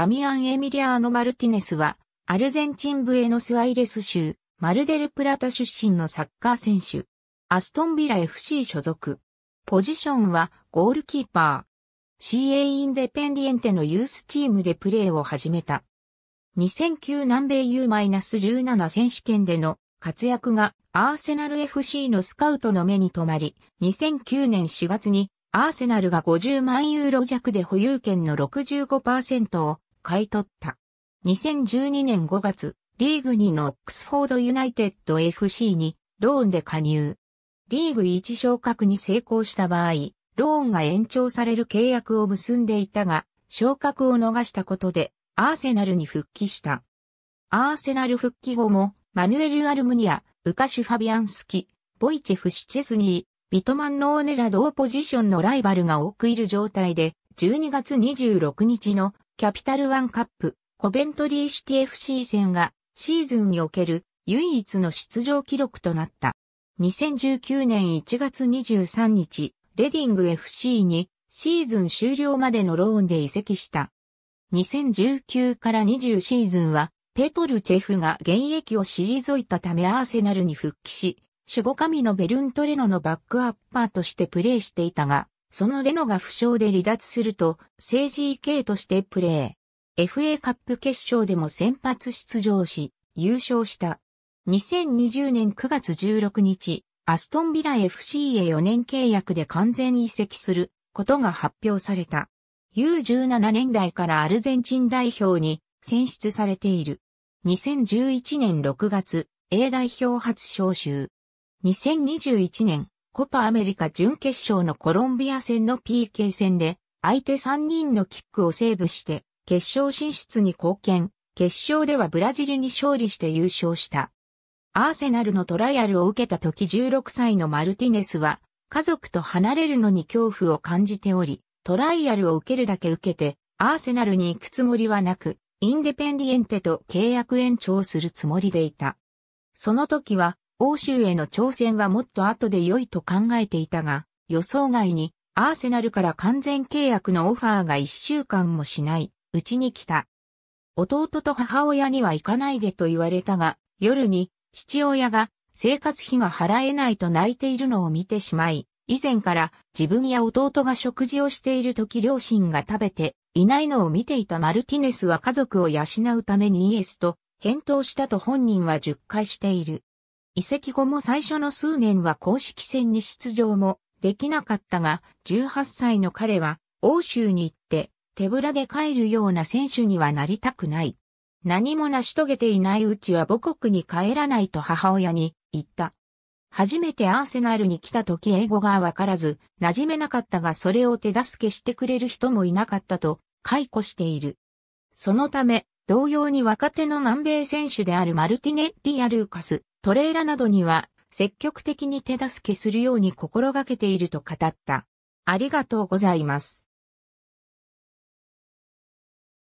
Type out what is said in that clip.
ダミアン・エミリアーノ・マルティネスは、アルゼンチンブエノスアイレス州、マルデルプラタ出身のサッカー選手。アストンビラ FC 所属。ポジションはゴールキーパー。CA インデペンディエンテのユースチームでプレーを始めた。2009南米 U-17 選手権での活躍がアーセナル FC のスカウトの目に留まり、2009年4月にアーセナルが50万ユーロ弱で保有権の65%を買い取った。2012年5月、リーグ2のオックスフォードユナイテッド FC にローンで加入。リーグ1昇格に成功した場合、ローンが延長される契約を結んでいたが、昇格を逃したことで、アーセナルに復帰した。アーセナル復帰後も、マヌエル・アルムニア、ウカシュ・ファビアンスキ、ボイチェフ・シチェスニー、ビトマン・ノーネラ同ポジションのライバルが多くいる状態で、12月26日のキャピタルワンカップ、コベントリーシティ FC 戦がシーズンにおける唯一の出場記録となった。2019年1月23日、レディング FC にシーズン終了までのローンで移籍した。2019から20シーズンは、ペトルチェフが現役を退いたためアーセナルに復帰し、守護神のベルントレノのバックアッパーとしてプレーしていたが、そのレノが負傷で離脱すると、政治 EK としてプレー。FA カップ決勝でも先発出場し、優勝した。2020年9月16日、アストンビラ FC へ4年契約で完全移籍することが発表された。U17 年代からアルゼンチン代表に選出されている。2011年6月、A 代表初招集。2021年、コパアメリカ準決勝のコロンビア戦の PK 戦で、相手3人のキックをセーブして、決勝進出に貢献、決勝ではブラジルに勝利して優勝した。アーセナルのトライアルを受けた時16歳のマルティネスは、家族と離れるのに恐怖を感じており、トライアルを受けるだけ受けて、アーセナルに行くつもりはなく、インデペンディエンテと契約延長するつもりでいた。その時は、欧州への挑戦はもっと後で良いと考えていたが、予想外にアーセナルから完全契約のオファーが1週間もしないうちに来た。弟と母親には行かないでと言われたが、夜に父親が生活費が払えないと泣いているのを見てしまい、以前から自分や弟が食事をしている時両親が食べていないのを見ていたマルティネスは家族を養うためにイエスと返答したと本人は10回している。移籍後も最初の数年は公式戦に出場もできなかったが、18歳の彼は欧州に行って手ぶらで帰るような選手にはなりたくない。何も成し遂げていないうちは母国に帰らないと母親に言った。初めてアーセナルに来た時英語がわからず、馴染めなかったがそれを手助けしてくれる人もいなかったと解雇している。そのため、同様に若手の南米選手であるマルティネッリアルーカス、トレーラなどには積極的に手助けするように心がけていると語った。ありがとうございます。